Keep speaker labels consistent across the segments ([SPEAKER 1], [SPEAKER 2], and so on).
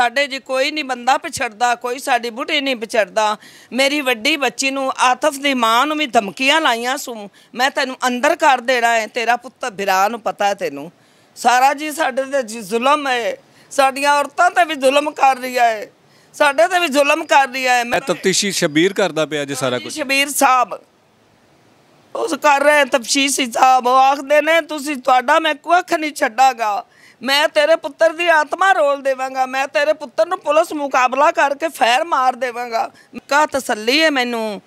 [SPEAKER 1] ਸਾਡੇ ਜੀ ਕੋਈ ਨਹੀਂ ਬੰਦਾ ਪਿਛੜਦਾ ਕੋਈ ਸਾਡੀ ਬੁੱਢੀ ਨਹੀਂ ਪਿਛੜਦਾ ਮੇਰੀ ਵੱਡੀ ਬੱਚੀ ਨੂੰ ਆਤਫ ਦੀ ਮਾਂ ਨੂੰ ਵੀ ਧਮਕੀਆਂ ਲਾਈਆਂ ਸੂ ਮੈਂ ਤੈਨੂੰ ਅੰਦਰ ਕਰ ਦੇਣਾ ਹੈ ਤੇਰਾ ਪੁੱਤ ਵਿਰਾ ਨੂੰ ਪਤਾ ਹੈ ਤੈਨੂੰ ਸਾਰਾ ਜੀ ਸਾਡੇ ਤੇ ਜੀ ਜ਼ੁਲਮ ਹੈ ਸਾਡੀਆਂ ਔਰਤਾਂ ਤੇ ਵੀ ਜ਼ੁਲਮ ਕਰ ਰਹੀ ਹੈ ਸਾਡੇ ਤੇ ਵੀ ਜ਼ੁਲਮ ਕਰ ਰਹੀ ਹੈ ਮੈਂ
[SPEAKER 2] ਤਫਤੀਸ਼ੀ ਸ਼ਬੀਰ ਕਰਦਾ ਪਿਆ ਜੀ ਸਾਰਾ ਕੁਝ
[SPEAKER 1] ਸ਼ਬੀਰ ਸਾਹਿਬ ਉਸ ਕਰ ਰਹੇ ਤਫਤੀਸ਼ੀ ਸਾਹਿਬ ਆਖਦੇ ਨੇ ਤੁਸੀਂ ਤੁਹਾਡਾ ਮੈਂ ਕੁੱਖ ਨਹੀਂ ਛੱਡਾਗਾ ਮੈਂ ਤੇਰੇ ਪੁੱਤਰ ਦੀ ਆਤਮਾ ਰੋਲ ਦੇਵਾਂਗਾ ਮੈਂ ਤੇਰੇ ਪੁੱਤਰ ਨੂੰ ਪੁਲਿਸ ਮੁਕਾਬਲਾ ਕਰਕੇ ਫੈਰ ਮਾਰ ਦੇਵਾਂਗਾ ਕਾ ਤਸੱਲੀ ਹੈ ਮੈਨੂੰ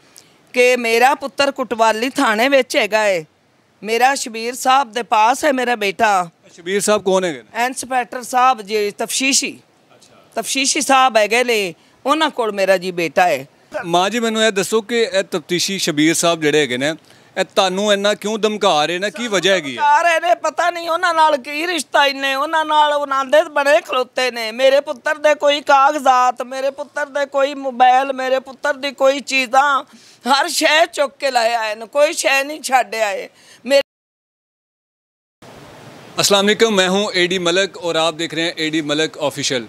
[SPEAKER 1] ਕਿ ਮੇਰਾ ਪੁੱਤਰ ਕੁਟਵਾਲੀ ਥਾਣੇ ਵਿੱਚ ਹੈਗਾ ਏ ਮੇਰਾ ਸ਼ਬੀਰ ਸਾਹਿਬ ਦੇ ਪਾਸ ਹੈ ਮੇਰਾ ਬੇਟਾ
[SPEAKER 2] ਸ਼ਬੀਰ ਸਾਹਿਬ ਕੌਣ ਹੈਗੇ
[SPEAKER 1] ਇਨਸਪੈਕਟਰ ਸਾਹਿਬ ਜੀ ਤਫਸ਼ੀਸ਼ੀ ਅੱਛਾ ਤਫਸ਼ੀਸ਼ੀ ਸਾਹਿਬ ਹੈਗੇ ਨੇ ਉਹਨਾਂ ਕੋਲ ਮੇਰਾ ਜੀ ਬੇਟਾ ਹੈ
[SPEAKER 2] ਮਾਂ ਜੀ ਮੈਨੂੰ ਇਹ ਦੱਸੋ ਕਿ ਇਹ ਤਫਤੀਸ਼ੀ ਸ਼ਬੀਰ ਸਾਹਿਬ ਜਿਹੜੇ ਹੈਗੇ ਨੇ ਇਹ ਤੁਹਾਨੂੰ ਇੰਨਾ ਕਿਉਂ ਧਮਕਾ ਰਹੇ ਨੇ ਕੀ ਵਜ੍ਹਾ ਹੈਗੀ ਹੈ? ਆ
[SPEAKER 1] ਰਹੇ ਨੇ ਪਤਾ ਨਹੀਂ ਉਹਨਾਂ ਨਾਲ ਕੀ ਰਿਸ਼ਤਾ ਇੰਨੇ ਉਹਨਾਂ ਨਾਲ ਉਹਨਾਂ ਦੇ ਬਣੇ ਖਲੋਤੇ ਨੇ ਮੇਰੇ ਪੁੱਤਰ ਦੇ ਕੋਈ ਕਾਗਜ਼ਾਤ ਮੇਰੇ ਪੁੱਤਰ ਦੇ ਕੋਈ ਮੋਬਾਈਲ ਮੇਰੇ ਪੁੱਤਰ ਦੀ ਕੋਈ ਚੀਜ਼ਾਂ ਹਰ ਸ਼ੈ ਚੁੱਕ ਕੇ ਲਾਏ ਆਏ ਨੇ ਕੋਈ ਸ਼ੈ ਨਹੀਂ ਛੱਡ ਆਏ ਮੇਰੇ
[SPEAKER 2] अस्सलाम ਮੈਂ मैं ਏਡੀ ਮਲਕ ਔਰ ਆਪ ਦੇਖ ਰਹੇ रहे ਏਡੀ ਮਲਕ मलक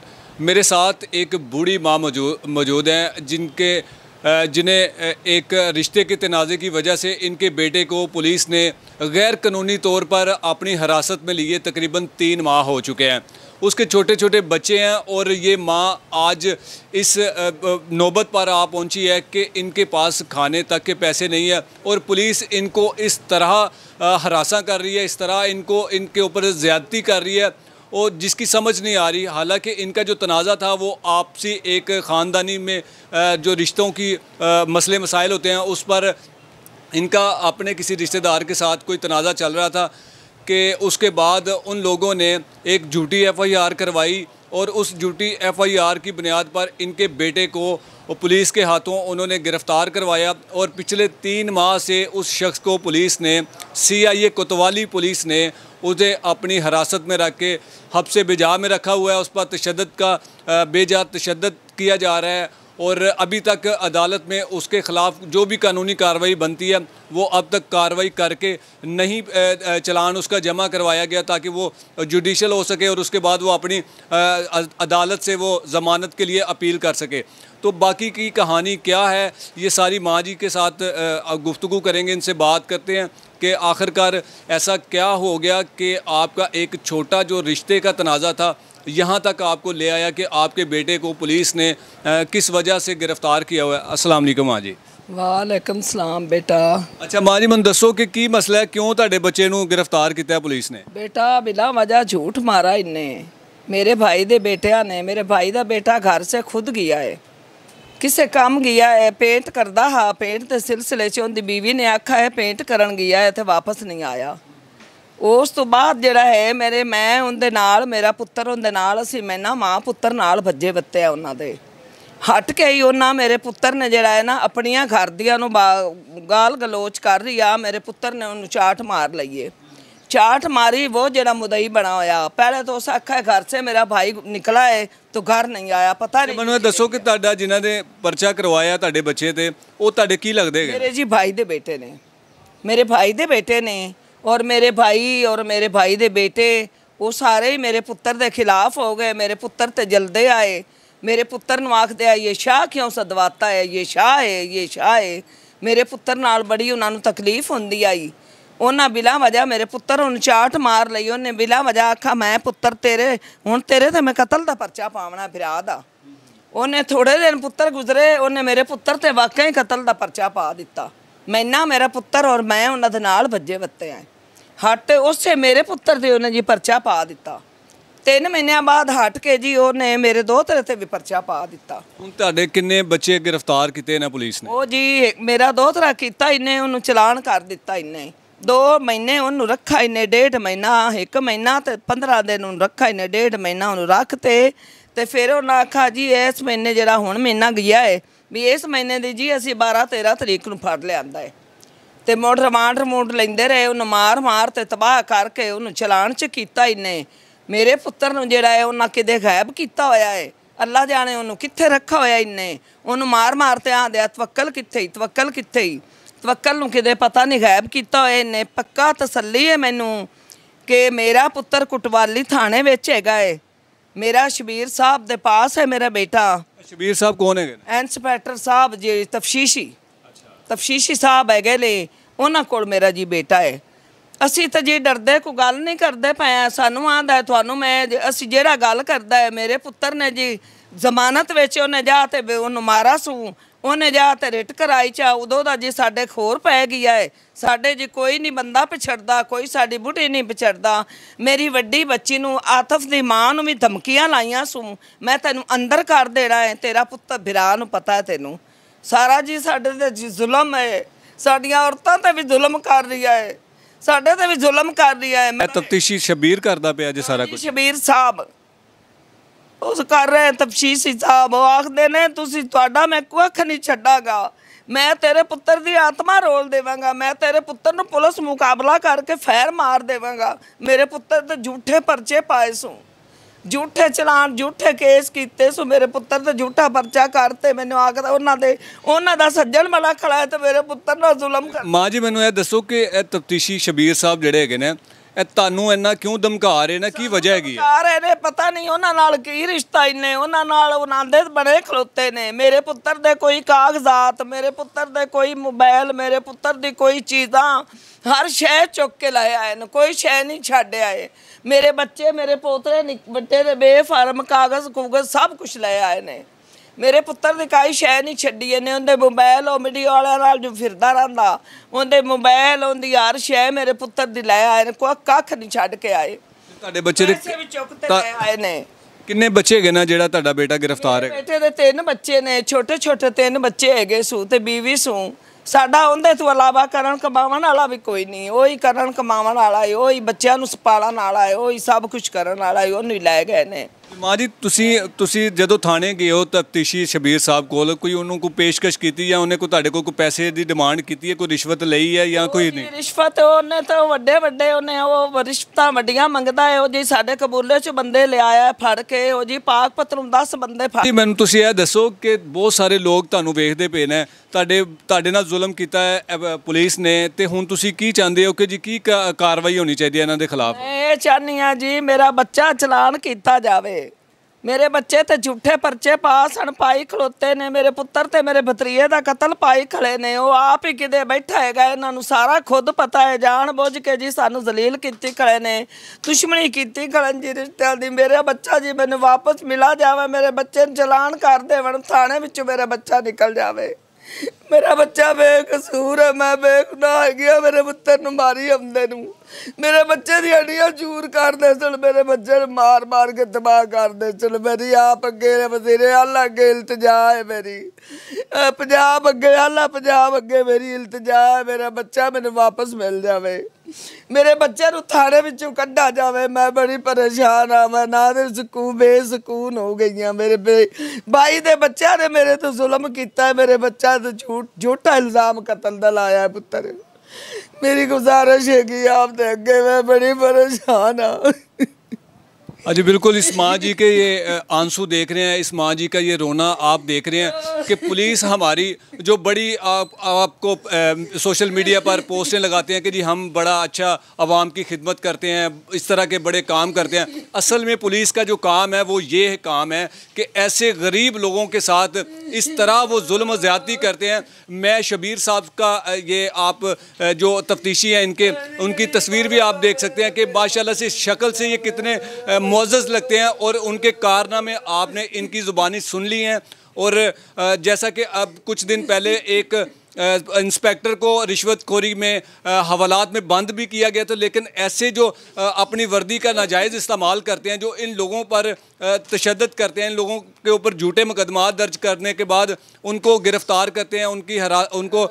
[SPEAKER 2] ਮੇਰੇ ਸਾਥ ਇੱਕ एक ਮਾਂ ਮੌਜੂਦ ਹੈ ਜਿਨਕੇ जिन्हें एक रिश्ते के तनाज़े की वजह से इनके बेटे को पुलिस ने गैर कानूनी तौर पर अपनी हिरासत में लिए तकरीबन तीन माह हो चुके हैं उसके छोटे छोटे बच्चे हैं और ये माँ आज इस नौबत पर आ पहुँची है कि इनके पास खाने तक के पैसे नहीं है और पुलिस इनको इस तरह हरासा कर रही है इस तरह इनको इनके ऊपर ज़्यादती कर रही है और जिसकी समझ नहीं आ रही हालांकि इनका जो तनाज़ा था वो आपसी एक ख़ानदानी में जो रिश्तों की मसले मसाइल होते हैं उस पर इनका अपने किसी रिश्तेदार के साथ कोई तनाज़ा चल रहा था कि उसके बाद उन लोगों ने एक झूठी एफ़ आई आर करवाई और उस झूठी एफ़ आई आर की बुनियाद पर इनके बेटे को पुलिस के हाथों उन्होंने गिरफ़्तार करवाया और पिछले तीन माह से उस शख्स को पुलिस ने सी आई ए कोतवाली पुलिस ने उसे अपनी हिरासत में रख के हब से बेजा में रखा हुआ है उस पर तशद का बेजा तशद किया जा रहा है और अभी तक अदालत में उसके ख़िलाफ़ जो भी कानूनी कार्रवाई बनती है वो अब तक कार्रवाई करके नहीं चलान उसका जमा करवाया गया ताकि वो जुडिशल हो सके और उसके बाद वो अपनी अदालत से वो ज़मानत के लिए अपील कर सके तो बाकी की कहानी क्या है ये सारी माँ जी के साथ गुफ्तु करेंगे इनसे बात करते हैं कि आखिरकार ऐसा क्या हो गया कि आपका एक छोटा जो रिश्ते का तनाज़ा था यहाँ तक आपको ले आया कि आपके बेटे को पुलिस ने किस वजह से गिरफ्तार किया हुआ है असलम माँ जी
[SPEAKER 1] ਵਾਲੇਕਮ ਸਲਾਮ ਬੇਟਾ
[SPEAKER 2] ਅੱਛਾ ਮਾਂ ਜੀ ਮੈਨੂੰ ਦੱਸੋ ਕਿ ਕੀ ਮਸਲਾ ਹੈ ਕਿਉਂ ਤੁਹਾਡੇ ਬੱਚੇ ਨੂੰ ਗ੍ਰਿਫਤਾਰ ਕੀਤਾ ਪੁਲਿਸ ਨੇ
[SPEAKER 1] ਬੇਟਾ ਬਿਲਾ ਵਜ੍ਹਾ ਝੂਠ ਮਾਰਾ ਇਹਨੇ ਮੇਰੇ ਭਾਈ ਦੇ ਬੇਟਿਆਂ ਨੇ ਮੇਰੇ ਭਾਈ ਦਾ ਬੇਟਾ ਘਰ ਸੇ ਖੁਦ ਗਿਆ ਹੈ ਕਿਸੇ ਕੰਮ ਗਿਆ ਹੈ ਪੇਂਟ ਕਰਦਾ ਹਾਂ ਪੇਂਟ ਦੇ ਸਿਲਸਿਲੇ 'ਚ ਉਹਦੀ ਬੀਵੀ ਨੇ ਆਖਾ ਹੈ ਪੇਂਟ ਕਰਨ ਗਿਆ ਹੈ ਤੇ ਵਾਪਸ ਨਹੀਂ ਆਇਆ ਉਸ ਤੋਂ ਬਾਅਦ ਜਿਹੜਾ ਹੈ ਮੇਰੇ ਮੈਂ ਉਹਦੇ ਨਾਲ ਮੇਰਾ ਪੁੱਤਰ ਉਹਦੇ ਨਾਲ ਅਸੀਂ ਮੈਨਾਂ ਮਾਂ ਪੁੱਤਰ ਨਾਲ ਭੱਜੇ ਬੱਤੇ ਆ ਉਹਨਾਂ ਦੇ ਹਟ ਕੇ ਹੀ ਉਹਨਾਂ ਮੇਰੇ ਪੁੱਤਰ ਨੇ ਜਿਹੜਾ ਹੈ ਨਾ ਆਪਣੀਆਂ ਘਰਦੀਆਂ ਨੂੰ ਗਾਲ ਗਲੋਚ ਕਰ ਰਹੀ ਆ ਮੇਰੇ ਪੁੱਤਰ ਨੇ ਉਹਨੂੰ ਚਾਟ ਮਾਰ ਲਈਏ ਚਾਟ ਮਾਰੀ ਉਹ ਜਿਹੜਾ ਮੁਦਈ ਬਣਾ ਹੋਇਆ ਪਹਿਲੇ ਤੋਂ ਸਾਖਾ ਘਰ ਸੇ ਮੇਰਾ ਭਾਈ ਨਿਕਲਾ ਹੈ ਤੋ ਘਰ ਨਹੀਂ
[SPEAKER 2] ਆਇਆ ਪਤਾ ਨਹੀਂ ਮੈਨੂੰ ਦੱਸੋ ਕਿ ਤੁਹਾਡਾ ਜਿਨ੍ਹਾਂ ਦੇ ਪਰਚਾ ਕਰਵਾਇਆ ਤੁਹਾਡੇ ਬੱਚੇ ਤੇ ਉਹ ਤੁਹਾਡੇ ਕੀ ਲੱਗਦੇ ਮੇਰੇ
[SPEAKER 1] ਜੀ ਭਾਈ ਦੇ ਬੇਟੇ ਨੇ ਮੇਰੇ ਭਾਈ ਦੇ ਬੇਟੇ ਨੇ ਔਰ ਮੇਰੇ ਭਾਈ ਔਰ ਮੇਰੇ ਭਾਈ ਦੇ ਬੇਟੇ ਉਹ ਸਾਰੇ ਹੀ ਮੇਰੇ ਪੁੱਤਰ ਦੇ ਖਿਲਾਫ ਹੋ ਗਏ ਮੇਰੇ ਪੁੱਤਰ ਤੇ ਜਲਦੇ ਆਏ ਮੇਰੇ ਪੁੱਤਰ ਨੂੰ ਆਖਦੇ ਆ ਇਹ ਸ਼ਾਹ ਕਿਉਂ ਸਦਵਾਤਾ ਹੈ ਇਹ ਸ਼ਾਹ ਹੈ ਇਹ ਸ਼ਾਹ ਹੈ ਮੇਰੇ ਪੁੱਤਰ ਨਾਲ ਬੜੀ ਉਹਨਾਂ ਨੂੰ ਤਕਲੀਫ ਹੁੰਦੀ ਆਈ ਉਹਨਾਂ ਬਿਲਾ ਵਜਾ ਮੇਰੇ ਪੁੱਤਰ ਨੂੰ ਚਾਟ ਮਾਰ ਲਈ ਉਹਨੇ ਬਿਲਾ ਵਜਾ ਆਖਾ ਮੈਂ ਪੁੱਤਰ ਤੇਰੇ ਹੁਣ ਤੇਰੇ ਤੇ ਮੈਂ ਕਤਲ ਦਾ ਪਰਚਾ ਪਾਵਣਾ ਫਿਰਾ ਦਾ ਉਹਨੇ ਥੋੜੇ ਦਿਨ ਪੁੱਤਰ ਗੁਜ਼ਰੇ ਉਹਨੇ ਮੇਰੇ ਪੁੱਤਰ ਤੇ ਵਾਕਿਆ ਹੀ ਕਤਲ ਦਾ ਪਰਚਾ ਪਾ ਦਿੱਤਾ ਮੈਨਾ ਮੇਰਾ ਪੁੱਤਰ ਔਰ ਮੈਂ ਉਹਨਾਂ ਦੇ ਨਾਲ ਵੱਜੇ ਵੱਤੇ ਆ ਹਟ ਉਸੇ ਮੇਰੇ ਪੁੱਤਰ ਦੇ ਉਹਨੇ ਜੀ ਪਰਚਾ ਪਾ ਦਿੱਤਾ ਤਿੰਨ ਮਹੀਨਿਆਂ ਬਾਅਦ ਹਟ ਕੇ ਜੀ ਉਹਨੇ ਮੇਰੇ ਦੋਹਤਰੇ ਤੇ ਵੀ ਪਰਚਾ ਪਾ ਦਿੱਤਾ
[SPEAKER 2] ਹੁਣ ਤੁਹਾਡੇ ਕਿੰਨੇ ਬੱਚੇ ਗ੍ਰਿਫਤਾਰ ਕੀਤੇ ਨੇ ਪੁਲਿਸ ਨੇ
[SPEAKER 1] ਉਹ ਜੀ ਮੇਰਾ ਦੋਹਤਰਾ ਕੀਤਾ ਇਹਨੇ ਉਹਨੂੰ ਚਲਾਨ ਕਰ ਦਿੱਤਾ ਇਹਨੇ 2 ਮਹੀਨੇ ਉਹਨੂੰ ਰੱਖਾ ਇਹਨੇ ਡੇਢ ਮਹੀਨਾ 1 ਮਹੀਨਾ ਤੇ 15 ਦਿਨ ਉਹਨੂੰ ਰੱਖਾ ਇਹਨੇ ਡੇਢ ਮਹੀਨਾ ਉਹਨੂੰ ਰੱਖ ਤੇ ਤੇ ਫਿਰ ਉਹਨਾਂ ਆਖਾ ਜੀ ਇਸ ਮਹੀਨੇ ਜਿਹੜਾ ਹੁਣ ਮਹੀਨਾ ਗਿਆ ਏ ਵੀ ਇਸ ਮਹੀਨੇ ਦੀ ਜੀ ਅਸੀਂ 12 13 ਤਰੀਕ ਨੂੰ ਫੜ ਲਿਆਂਦਾ ਹੈ ਤੇ ਮੋੜ ਰਮਾਂਡ ਰਮੋਂਡ ਲੈਂਦੇ ਰਹੇ ਉਹਨ ਮਾਰ ਮਾਰ ਤੇ ਤਬਾਹ ਕਰਕੇ ਉਹਨੂੰ ਚਲਾਣ ਚ ਕੀਤਾ ਇਹਨੇ ਮੇਰੇ ਪੁੱਤਰ ਨੂੰ ਜਿਹੜਾ ਹੈ ਉਹਨਾਂ ਕਿਤੇ ਗਾਇਬ ਕੀਤਾ ਹੋਇਆ ਹੈ ਅੱਲਾ ਜਾਣੇ ਉਹਨੂੰ ਕਿੱਥੇ ਰੱਖਾ ਹੋਇਆ ਇਹਨੇ ਉਹਨੂੰ ਮਾਰ ਮਾਰ ਤੇ ਆ ਤਵੱਕਲ ਕਿੱਥੇ ਹੀ ਤਵੱਕਲ ਕਿੱਥੇ ਹੀ ਤਵੱਕਲ ਨੂੰ ਕਿਤੇ ਪਤਾ ਨਹੀਂ ਗਾਇਬ ਕੀਤਾ ਹੋਇਆ ਇਹਨੇ ਪੱਕਾ ਤਸੱਲੀ ਹੈ ਮੈਨੂੰ ਕਿ ਮੇਰਾ ਪੁੱਤਰ ਕੁਟਵਾਲੀ ਥਾਣੇ ਵਿੱਚ ਹੈਗਾ ਹੈ ਮੇਰਾ ਸ਼ਬੀਰ ਸਾਹਿਬ ਦੇ ਪਾਸ ਹੈ ਮੇਰਾ ਬੇਟਾ
[SPEAKER 2] ਸ਼ਬੀਰ ਸਾਹਿਬ ਕੌਣ ਹੈਗੇ
[SPEAKER 1] ਇਨਸਪੈਕਟਰ ਸਾਹਿਬ ਜੀ ਤਫਸ਼ੀਸ਼ੀ ਅੱਛਾ ਤਫਸ਼ੀਸ਼ੀ ਸਾਹਿਬ ਹੈਗੇ ਨੇ ਉਹਨਾਂ ਕੋਲ ਮੇਰਾ ਜੀ ਬੇਟਾ ਹੈ ਅਸੀਂ ਤਾਂ ਜੀ ਡਰਦੇ ਕੋ ਗੱਲ ਨਹੀਂ ਕਰਦੇ ਪਿਆ ਸਾਨੂੰ ਆਂਦਾ ਤੁਹਾਨੂੰ ਮੈਂ ਅਸੀਂ ਜਿਹੜਾ ਗੱਲ ਕਰਦਾ ਹੈ ਮੇਰੇ ਪੁੱਤਰ ਨੇ ਜੀ ਜ਼ਮਾਨਤ ਵਿੱਚ ਉਹਨੇ ਜਾ ਤੇ ਉਹਨੂੰ ਮਾਰਾ ਸੂ ਉਹਨੇ ਜਾ ਤੇ ਰਿਟ ਕਰਾਈ ਚਾ ਉਦੋਂ ਦਾ ਜੀ ਸਾਡੇ ਖੋਰ ਪੈ ਗਈ ਏ ਸਾਡੇ ਜੀ ਕੋਈ ਨਹੀਂ ਬੰਦਾ ਪਿਛੜਦਾ ਕੋਈ ਸਾਡੀ ਬੁੱਢੀ ਨਹੀਂ ਪਿਛੜਦਾ ਮੇਰੀ ਵੱਡੀ ਬੱਚੀ ਨੂੰ ਆਤਫ ਦੀ ਮਾਂ ਨੂੰ ਵੀ ਧਮਕੀਆਂ ਲਾਈਆਂ ਸੂ ਮੈਂ ਤੈਨੂੰ ਅੰਦਰ ਕਰ ਦੇਣਾ ਹੈ ਤੇਰਾ ਪੁੱਤ ਬਿਰਾ ਨੂੰ ਪਤਾ ਹੈ ਤੈਨੂੰ ਸਾਰਾ ਜੀ ਸਾਡੇ ਤੇ ਜ਼ੁਲਮ ਹੈ ਸਾਡੀਆਂ ਔਰਤਾਂ ਤੇ ਵੀ ਜ਼ੁਲਮ ਕਰ ਰਹੀ ਹੈ ਸਾਡੇ ਤੇ ਵੀ ਜ਼ੁਲਮ ਕਰ ਰਹੀ ਹੈ
[SPEAKER 2] ਮੈਂ ਤਫਤੀਸ਼ੀ ਸ਼ਬੀਰ ਕਰਦਾ ਪਿਆ ਜੀ ਸਾਰਾ ਕੁਝ
[SPEAKER 1] ਸ਼ਬੀਰ ਸਾਹਿਬ ਉਸ ਕਰ ਰਹੇ ਤਫਸ਼ੀਸ਼ੀ ਸਾਹਿਬ ਆਖਦੇ ਨੇ ਤੁਸੀਂ ਤੁਹਾਡਾ ਮੈਂ ਕੁੱਖ ਨਹੀਂ ਛੱਡਾਂਗਾ ਮੈਂ ਤੇਰੇ ਪੁੱਤਰ ਦੀ ਆਤਮਾ ਰੋਲ ਦੇਵਾਂਗਾ ਮੈਂ ਤੇਰੇ ਪੁੱਤਰ ਨੂੰ ਪੁਲਿਸ ਮੁਕਾਬਲਾ ਕਰਕੇ ਫੈਰ ਮਾਰ ਦੇਵਾਂਗਾ ਮੇਰੇ ਪੁੱਤਰ ਤੇ ਝੂਠੇ ਪਰਚੇ ਪਾਏ ਸੋ ਝੂਠੇ ਚਲਾਨ ਝੂਠੇ ਕੇਸ ਕੀਤੇ ਸੋ ਮੇਰੇ ਪੁੱਤਰ ਤੇ ਝੂਠਾ ਪਰਚਾ ਕਰਤੇ ਮੈਨੂੰ ਆਖਦਾ ਉਹਨਾਂ ਦੇ ਉਹਨਾਂ ਦਾ ਸੱਜਣ ਮਲਾ ਖੜਾ ਤੇ ਮੇਰੇ
[SPEAKER 2] ਪੁੱਤਰ ਨਾਲ ਜ਼ੁਲਮ ਕਰ ਮਾਂ ਜੀ ਮੈਨੂੰ ਇਹ ਦੱਸੋ ਕਿ ਇਹ ਤਫਤੀਸ਼ੀ ਸ਼ਬੀਰ ਸਾਹਿਬ ਜਿਹੜੇ ਹੈਗੇ ਨੇ ਇਹ ਤੁਹਾਨੂੰ ਇੰਨਾ ਕਿਉਂ ਧਮਕਾ ਰਹੇ ਨੇ ਕੀ ਵਜ੍ਹਾ ਹੈਗੀ ਹੈ?
[SPEAKER 1] ਆ ਰਹੇ ਨੇ ਪਤਾ ਨਹੀਂ ਉਹਨਾਂ ਨਾਲ ਕੀ ਰਿਸ਼ਤਾ ਇੰਨੇ ਉਹਨਾਂ ਨਾਲ ਉਹ ਨਾਂਦੇ ਬਣੇ ਖਲੋਤੇ ਨੇ ਮੇਰੇ ਪੁੱਤਰ ਦੇ ਕੋਈ ਕਾਗਜ਼ਾਤ ਮੇਰੇ ਪੁੱਤਰ ਦੇ ਕੋਈ ਮੋਬਾਈਲ ਮੇਰੇ ਪੁੱਤਰ ਦੀ ਕੋਈ ਚੀਜ਼ਾਂ ਹਰ ਸ਼ੈ ਚੁੱਕ ਕੇ ਲਾਏ ਆਏ ਨੇ ਕੋਈ ਸ਼ੈ ਨਹੀਂ ਛੱਡ ਆਏ ਮੇਰੇ ਬੱਚੇ ਮੇਰੇ ਪੋਤਰੇ ਨਿੱਕ- ਵੱਡੇ ਦੇ ਬੇਫਾਰਮ ਕਾਗਜ਼ ਕੁਗਜ਼ ਸਭ ਕੁਝ ਲੈ ਆਏ ਨੇ ਮੇਰੇ ਪੁੱਤਰ ਨੇ ਕਾਈ ਸ਼ੈ ਨਹੀਂ ਛੱਡੀ ਇਹਨੇ ਉਹਦੇ ਮੋਬਾਈਲ ਉਹ ਮੀਡੀਆ ਵਾਲਿਆਂ ਨਾਲ ਜੋ ਫਿਰਦਾ ਰਹਿੰਦਾ ਉਹਦੇ ਮੋਬਾਈਲ ਉਹਦੀ ਹਰ ਸ਼ੈ ਮੇਰੇ ਪੁੱਤਰ ਦੀ ਲੈ ਆਏ ਨੇ ਕੋਈ ਕੱਖ ਨਹੀਂ ਛੱਡ ਕੇ ਆਏ ਤੁਹਾਡੇ ਬੱਚੇ ਦੇ ਪੈਸੇ ਵੀ ਚੁੱਕ ਤੇ ਲੈ ਆਏ ਨੇ
[SPEAKER 2] ਕਿੰਨੇ ਬੱਚੇ ਹੈਗੇ ਨਾ ਜਿਹੜਾ ਤੁਹਾਡਾ ਬੇਟਾ ਗ੍ਰਿਫਤਾਰ ਹੈ
[SPEAKER 1] ਬੇਟੇ ਦੇ ਤਿੰਨ ਬੱਚੇ ਨੇ ਛੋਟੇ ਛੋਟੇ ਤਿੰਨ ਬੱਚੇ ਹੈਗੇ ਸੂ ਤੇ ਬੀਵੀ ਸੂ ਸਾਡਾ ਉਹਦੇ ਤੋਂ ਇਲਾਵਾ ਕਰਨ ਕਮਾਉਣ ਵਾਲਾ ਵੀ ਕੋਈ ਨਹੀਂ ਉਹੀ ਕਰਨ ਕਮਾਉਣ ਵਾਲਾ ਹੈ ਉਹੀ ਬੱਚਿਆਂ ਨੂੰ ਸਪਾਲਣ ਵਾਲਾ ਹੈ ਉਹੀ ਸਭ ਕੁਝ ਕਰਨ ਵਾਲਾ ਹੈ ਉਹਨੂੰ ਲੈ ਗਏ ਨੇ
[SPEAKER 2] ਮਾਂ ਜੀ ਤੁਸੀਂ ਤੁਸੀਂ ਜਦੋਂ ਥਾਣੇ ਗਏ ਹੋ ਤਫਤੀਸ਼ੀ ਸ਼ਬੀਰ ਸਾਹਿਬ ਕੋਲ ਕੋਈ ਉਹਨੂੰ ਕੋਈ ਪੇਸ਼ਕਸ਼ ਕੀਤੀ ਜਾਂ ਉਹਨੇ ਕੋਈ ਤੁਹਾਡੇ ਕੋਲ ਕੋਈ ਪੈਸੇ ਦੀ ਡਿਮਾਂਡ ਕੀਤੀ ਹੈ ਕੋਈ ਰਿਸ਼ਵਤ ਲਈ ਹੈ ਜਾਂ ਕੋਈ ਨਹੀਂ
[SPEAKER 1] ਰਿਸ਼ਵਤ ਉਹਨੇ ਤਾਂ ਵੱਡੇ ਵੱਡੇ ਉਹਨੇ ਉਹ ਰਿਸ਼ਵਤਾਂ ਵੱਡੀਆਂ ਮੰਗਦਾ ਹੈ ਉਹ ਜੀ ਸਾਡੇ ਕਬੂਲੇ 'ਚ ਬੰਦੇ ਲਿਆਇਆ ਫੜ ਕੇ ਉਹ ਜੀ ਪਾਕ ਪਤਰੋਂ 10 ਬੰਦੇ ਫੜ ਜੀ
[SPEAKER 2] ਮੈਨੂੰ ਤੁਸੀਂ ਇਹ ਦੱਸੋ ਕਿ ਬਹੁਤ ਸਾਰੇ ਲੋਕ ਤੁਹਾਨੂੰ ਵੇਖਦੇ ਪਏ ਨੇ ਤੁਹਾਡੇ ਤੁਹਾਡੇ ਨਾਲ ਜ਼ੁਲਮ ਕੀਤਾ ਹੈ ਪੁਲਿਸ ਨੇ ਤੇ ਹੁਣ ਤੁਸੀਂ ਕੀ ਚਾਹੁੰਦੇ ਹੋ ਕਿ ਜੀ ਕੀ ਕਾਰਵਾਈ ਹੋਣੀ ਚਾਹੀਦੀ ਹੈ ਇਹਨਾਂ ਦੇ ਖਿਲਾਫ
[SPEAKER 1] ਇਹ ਚਾਹਨੀ ਆ ਜੀ ਮੇਰਾ ਬੱਚਾ ਚਲਾਨ ਕੀਤਾ ਜਾਵੇ ਮੇਰੇ ਬੱਚੇ ਤੇ ਝੂਠੇ ਪਰਚੇ ਪਾਸ ਹਣ ਪਾਈ ਖਲੋਤੇ ਨੇ ਮੇਰੇ ਪੁੱਤਰ ਤੇ ਮੇਰੇ ਭਤਰੀਏ ਦਾ ਕਤਲ ਪਾਈ ਖਲੇ ਨੇ ਉਹ ਆਪ ਹੀ ਕਿਤੇ ਬੈਠਾ ਹੈਗਾ ਇਹਨਾਂ ਨੂੰ ਸਾਰਾ ਖੁਦ ਪਤਾ ਹੈ ਜਾਣ ਬੁੱਝ ਕੇ ਜੀ ਸਾਨੂੰ ਜ਼ਲੀਲ ਕੀਤੀ ਖਲੇ ਨੇ ਦੁਸ਼ਮਣੀ ਕੀਤੀ ਖਲਨ ਜੀ ਰਿਸ਼ਤਿਆਂ ਦੀ ਮੇਰੇ ਬੱਚਾ ਜੀ ਮੈਨੂੰ ਵਾਪਸ ਮਿਲਾ ਜਾਵੇ ਮੇਰੇ ਬੱਚੇ ਨੂੰ ਚਲਾਨ ਕਰ ਦੇਵਣ ਥਾਣੇ ਵਿੱਚੋਂ ਮੇਰਾ ਬੱਚਾ ਨਿਕਲ ਜਾਵੇ ਮੇਰਾ ਬੱਚਾ ਬੇਕਸੂਰ ਹੈ ਮੈਂ ਬੇਗੁਨਾਹ ਹੈ ਗਿਆ ਮੇਰੇ ਪੁੱਤਰ ਨੂੰ ਮਾਰੀ ਹਮਦੇ ਨੂੰ ਮੇਰੇ ਬੱਚੇ ਦੀ ਹੱਡੀਆਂ ਚੂਰ ਕਰਦੇ ਸਣ ਮੇਰੇ ਬੱਚੇ ਨੂੰ ਮਾਰ ਮਾਰ ਕੇ ਤਬਾਹ ਕਰਦੇ ਚਲ ਮੇਰੀ ਆਪ ਅੱਗੇ ਵਜ਼ੀਰੇ ਆਲਾ ਅੱਗੇ ਇਲਤਜਾ ਹੈ ਮੇਰੀ ਪੰਜਾਬ ਅੱਗੇ ਆਲਾ ਪੰਜਾਬ ਅੱਗੇ ਮੇਰੀ ਇਲਤਜਾ ਹੈ ਮੇਰਾ ਬੱਚਾ ਮੈਨੂੰ ਵਾਪਸ ਮਿਲ ਜਾਵੇ ਮੇਰੇ ਬੱਚੇ ਨੂੰ ਥਾਣੇ ਵਿੱਚੋਂ ਕੱਢਾ ਜਾਵੇ ਮੈਂ ਬੜੀ ਪਰੇਸ਼ਾਨ ਆ ਮੈਂ ਨਾ ਦੇ ਸਕੂਨ ਬੇਸਕੂਨ ਹੋ ਗਈਆਂ ਮੇਰੇ ਬਾਈ ਦੇ ਬੱਚਿਆਂ ਨੇ ਮੇਰੇ ਤੋਂ ਜ਼ੁਲਮ ਕੀਤਾ ਮੇਰੇ ਬੱਚਾ ਤੇ ਝੂਠ ਝੂਠਾ ਇਲਜ਼ਾਮ ਕਤਲ ਦਾ ਲਾਇਆ ਪੁੱਤਰ ਮੇਰੀ ਗੁਜ਼ਾਰਿਸ਼ ਕਿ ਆਪ ਦੇ ਅੱਗੇ ਮੈਂ ਬੜੀ ਪਰੇਸ਼ਾਨ
[SPEAKER 2] ਆ अच्छा बिल्कुल इस माँ जी के ये आंसू देख रहे हैं इस माँ जी का ये रोना आप देख रहे हैं कि पुलिस हमारी जो बड़ी आप आपको सोशल मीडिया पर पोस्टें लगाते हैं कि जी हम बड़ा अच्छा आवाम की खिदमत करते हैं इस तरह के बड़े काम करते हैं असल में पुलिस का जो काम है वो ये काम है कि ऐसे गरीब लोगों के साथ इस तरह वो जुल्म ज़्यादती करते हैं मैं शबीर साहब का ये आप जो तफ्तीशी हैं इनके उनकी तस्वीर भी आप देख सकते हैं कि माशाला से शक्ल से ये कितने मोज़ लगते हैं और उनके कारनामे आपने इनकी ज़ुबानी सुन ली हैं और जैसा कि अब कुछ दिन पहले एक इंस्पेक्टर को रिश्वतखोरी में हवालात में बंद भी किया गया था लेकिन ऐसे जो अपनी वर्दी का नाजायज़ इस्तेमाल करते हैं जो इन लोगों पर तशद करते हैं इन लोगों के ऊपर झूठे मुकदमा दर्ज करने के बाद उनको गिरफ़्तार करते हैं उनकी हरा उनको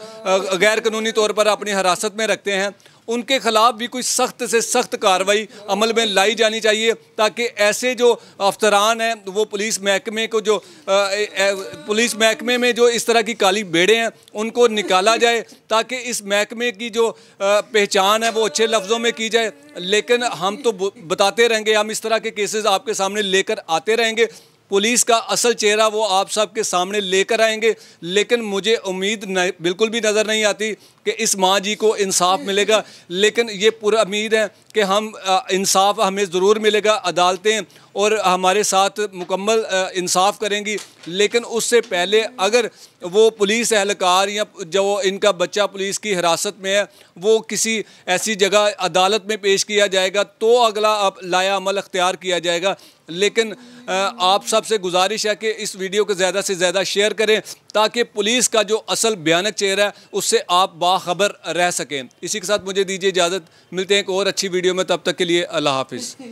[SPEAKER 2] गैर कानूनी तौर पर अपनी हिरासत में रखते हैं उनके खिलाफ भी कोई सख्त से सख्त कार्रवाई अमल में लाई जानी चाहिए ताकि ऐसे जो अफसरान हैं वो पुलिस महकमे को जो पुलिस महकमे में जो इस तरह की काली बेड़े हैं उनको निकाला जाए ताकि इस महकमे की जो पहचान है वो अच्छे लफ्ज़ों में की जाए लेकिन हम तो बताते रहेंगे हम इस तरह के केसेस आपके सामने लेकर आते रहेंगे पुलिस का असल चेहरा वो आप सबके सामने लेकर आएंगे लेकिन मुझे उम्मीद बिल्कुल भी नज़र नहीं आती कि इस माँ जी को इंसाफ मिलेगा लेकिन ये पूरा उम्मीद है कि हम इंसाफ हमें ज़रूर मिलेगा अदालतें और हमारे साथ मुकम्मल इंसाफ करेंगी लेकिन उससे पहले अगर वो पुलिस एहलकार या जो इनका बच्चा पुलिस की हिरासत में है वो किसी ऐसी जगह अदालत में पेश किया जाएगा तो अगला अब लाया अमल अख्तियार किया जाएगा लेकिन आप सब से गुजारिश है कि इस वीडियो को ज़्यादा से ज़्यादा शेयर करें ताकि पुलिस का जो असल भयानक चेहरा है उससे आप बाखबर रह सकें इसी के साथ मुझे दीजिए इजाज़त मिलते हैं एक और अच्छी वीडियो में तब तक के लिए अल्लाह हाफिज़